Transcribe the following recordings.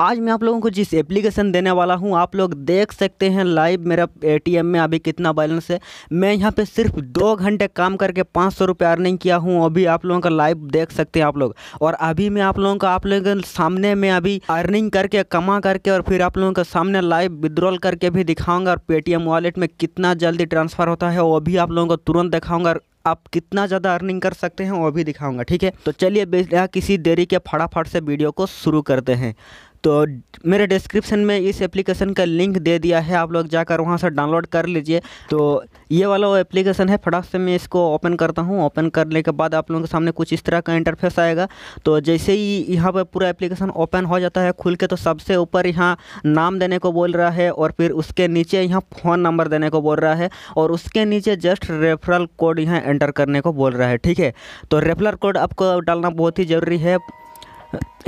आज मैं आप लोगों को जिस एप्लीकेशन देने वाला हूं आप लोग देख सकते हैं लाइव मेरा एटीएम में अभी कितना बैलेंस है मैं यहां पे सिर्फ दो घंटे काम करके पाँच सौ रुपये अर्निंग किया हूं अभी आप लोगों का लाइव देख सकते हैं आप लोग और अभी मैं आप लोगों का आप लोगों के सामने में अभी अर्निंग करके कमा करके और फिर आप लोगों के सामने लाइव विद्रॉल करके भी दिखाऊँगा और पेटीएम वॉलेट में कितना जल्दी ट्रांसफ़र होता है वो भी आप लोगों को तुरंत दिखाऊँगा आप कितना ज़्यादा अर्निंग कर सकते हैं वो भी दिखाऊंगा ठीक है तो चलिए किसी देरी के फटाफट से वीडियो को शुरू करते हैं तो मेरे डिस्क्रिप्शन में इस एप्लीकेशन का लिंक दे दिया है आप लोग जाकर वहाँ से डाउनलोड कर लीजिए तो ये वाला वो एप्लीकेशन है फटाक से मैं इसको ओपन करता हूँ ओपन करने के बाद आप लोगों के सामने कुछ इस तरह का इंटरफेस आएगा तो जैसे ही यहाँ पर पूरा एप्लीकेशन ओपन हो जाता है खुल के तो सबसे ऊपर यहाँ नाम देने को बोल रहा है और फिर उसके नीचे यहाँ फ़ोन नंबर देने को बोल रहा है और उसके नीचे जस्ट रेफरल कोड यहाँ एंटर करने को बोल रहा है ठीक है तो रेफरल कोड आपको डालना बहुत ही ज़रूरी है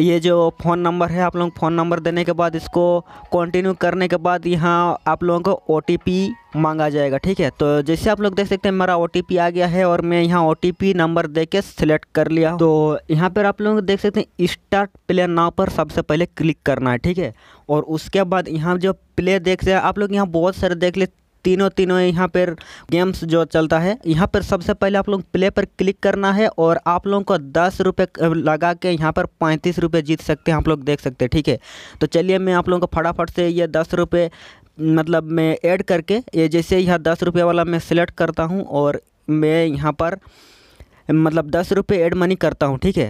ये जो फ़ोन नंबर है आप लोग फ़ोन नंबर देने के बाद इसको कंटिन्यू करने के बाद यहाँ आप लोगों को ओ मांगा जाएगा ठीक है तो जैसे आप लोग देख सकते हैं मेरा ओ आ गया है और मैं यहाँ ओ नंबर दे के सिलेक्ट कर लिया तो यहाँ पर आप लोग देख सकते हैं स्टार्ट प्ले नाव पर सबसे पहले क्लिक करना है ठीक है और उसके बाद यहाँ जो प्ले देख सकते आप लोग यहाँ बहुत सारे देख ले तीनों तीनों यहाँ पर गेम्स जो चलता है यहाँ पर सबसे पहले आप लोग प्ले पर क्लिक करना है और आप लोगों को दस रुपये लगा के यहाँ पर पैंतीस रुपये जीत सकते हैं आप लोग देख सकते हैं ठीक है तो चलिए मैं आप लोगों को फटाफट से ये दस रुपये मतलब मैं ऐड करके ये जैसे यहाँ दस रुपये वाला मैं सिलेक्ट करता हूँ और मैं यहाँ पर मतलब दस रुपये ऐड मनी करता हूँ ठीक है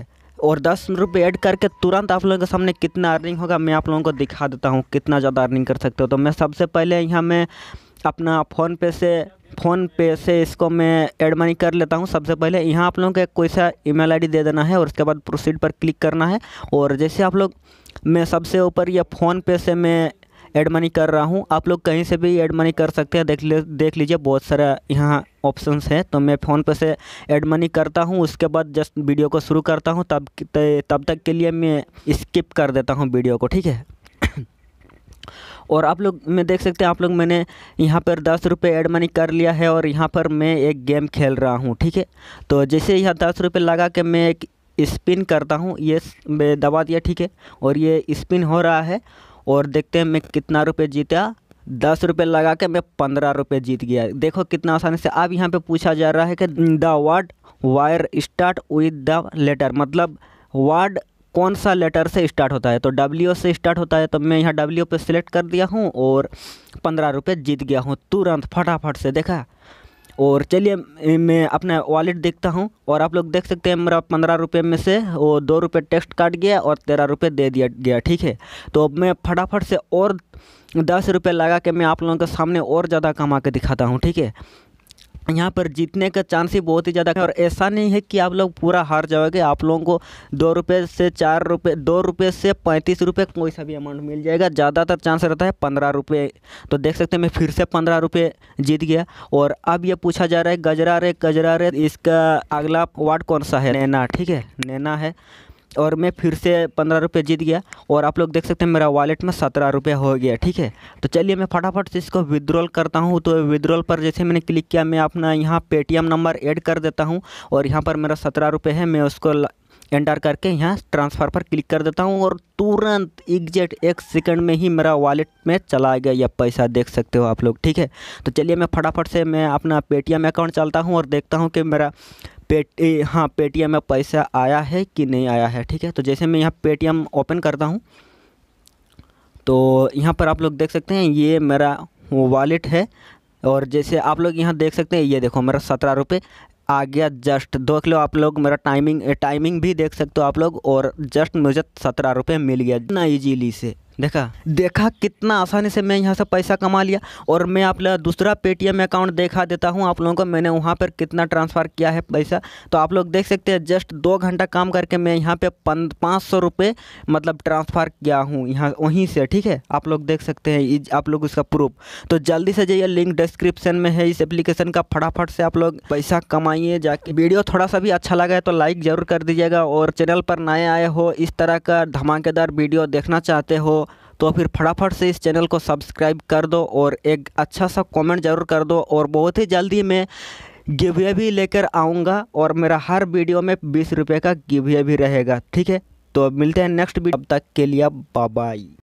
और दस रुपये ऐड करके तुरंत आप लोगों के सामने कितना अर्निंग होगा मैं आप लोगों को दिखा देता हूँ कितना ज़्यादा अर्निंग कर सकते हो तो मैं सबसे पहले यहाँ मैं अपना फ़ोनपे से फ़ोनपे से इसको मैं एड मनी कर लेता हूँ सबसे पहले यहाँ आप लोगों का कोई सा ई मेल दे देना है और उसके बाद प्रोसीड पर क्लिक करना है और जैसे आप लोग मैं सबसे ऊपर या फ़ोनपे से मैं एड मनी कर रहा हूँ आप लोग कहीं से भी एड मनी कर सकते हैं देख ले देख लीजिए बहुत सारा यहाँ ऑप्शंस है तो मैं फ़ोनपे से एड मनी करता हूँ उसके बाद जस्ट वीडियो को शुरू करता हूँ तब तब तक के लिए मैं स्किप कर देता हूँ वीडियो को ठीक है और आप लोग मैं देख सकते हैं आप लोग मैंने यहाँ पर दस रुपये एड मनी कर लिया है और यहाँ पर मैं एक गेम खेल रहा हूँ ठीक है तो जैसे यहाँ दस रुपये लगा के मैं एक स्पिन करता हूँ ये मैं दबा दिया ठीक है और ये स्पिन हो रहा है और देखते हैं मैं कितना रुपये जीता दस रुपये लगा के मैं पंद्रह रुपये जीत गया देखो कितना आसानी से अब यहाँ पर पूछा जा रहा है कि the word wire start with the letter मतलब वर्ड कौन सा लेटर से स्टार्ट होता है तो डब्ल्यू से स्टार्ट होता है तो मैं यहाँ डब्ल्यू पे सिलेक्ट कर दिया हूँ और पंद्रह रुपये जीत गया हूँ तुरंत फटाफट से देखा और चलिए मैं अपना वॉलेट देखता हूँ और आप लोग देख सकते हैं मेरा पंद्रह रुपये में से वो दो रुपये टेक्स्ट काट गया और तेरह रुपये दे दिया गया ठीक है तो अब मैं फटाफट से और दस रुपये लगा के मैं आप लोगों के सामने और ज़्यादा कमा के दिखाता हूँ ठीक है यहाँ पर जीतने का चांस ही बहुत ही ज़्यादा है और ऐसा नहीं है कि आप लोग पूरा हार जाओगे आप लोगों को दो रुपये से चार रुपये दो रुपये से पैंतीस रुपये कोई सा भी अमाउंट मिल जाएगा ज़्यादातर चांस रहता है पंद्रह रुपये तो देख सकते हैं मैं फिर से पंद्रह रुपये जीत गया और अब ये पूछा जा रहा है गजरा रे गजरा रे इसका अगला वार्ड कौन सा है नैना ठीक है नैना है और मैं फिर से पंद्रह रुपये जीत गया और आप लोग देख सकते हैं मेरा वॉलेट में सत्रह रुपये हो गया ठीक है तो चलिए मैं फटाफट से इसको विद्रॉल करता हूँ तो विद्रॉल पर जैसे मैंने क्लिक किया मैं अपना यहाँ पेटीएम नंबर ऐड कर देता हूँ और यहाँ पर मेरा सत्रह रुपये है मैं उसको एंटर करके यहाँ ट्रांसफ़र पर क्लिक कर देता हूँ और तुरंत एग्जैक्ट एक सेकंड में ही मेरा वॉलेट में चला गया यह पैसा देख सकते हो आप लोग ठीक है तो चलिए मैं फटाफट से मैं अपना पेटीएम अकाउंट चलता हूँ और देखता हूँ कि मेरा पे हाँ पेटीएम में पैसा आया है कि नहीं आया है ठीक है तो जैसे मैं यहाँ पेटीएम ओपन करता हूँ तो यहाँ पर आप लोग देख सकते हैं ये मेरा वॉलेट है और जैसे आप लोग यहाँ देख सकते हैं ये देखो मेरा सत्रह रुपये आ गया जस्ट देख लो आप लोग मेरा टाइमिंग टाइमिंग भी देख सकते हो आप लोग और जस्ट मुझे सत्रह रुपये मिल गया इतना ईजीली से देखा देखा कितना आसानी से मैं यहाँ से पैसा कमा लिया और मैं आप लोग दूसरा पेटीएम अकाउंट देखा देता हूँ आप लोगों को मैंने वहाँ पर कितना ट्रांसफ़र किया है पैसा तो आप लोग देख सकते हैं जस्ट दो घंटा काम करके मैं यहाँ पे पाँच सौ रुपये मतलब ट्रांसफ़र किया हूँ यहाँ वहीं से ठीक है आप लोग देख सकते हैं आप लोग इसका प्रूफ तो जल्दी से जाइए लिंक डिस्क्रिप्शन में है इस एप्लीकेशन का फटाफट से आप लोग पैसा कमाइए जाके वीडियो थोड़ा सा भी अच्छा लगा है तो लाइक ज़रूर कर दीजिएगा और चैनल पर नए आए हो इस तरह का धमाकेदार वीडियो देखना चाहते हो तो फिर फटाफट से इस चैनल को सब्सक्राइब कर दो और एक अच्छा सा कमेंट ज़रूर कर दो और बहुत ही जल्दी मैं गिवे भी लेकर आऊँगा और मेरा हर वीडियो में बीस रुपये का गिवे भी रहेगा ठीक है तो मिलते हैं नेक्स्ट वीडियो तब तक के लिए बाय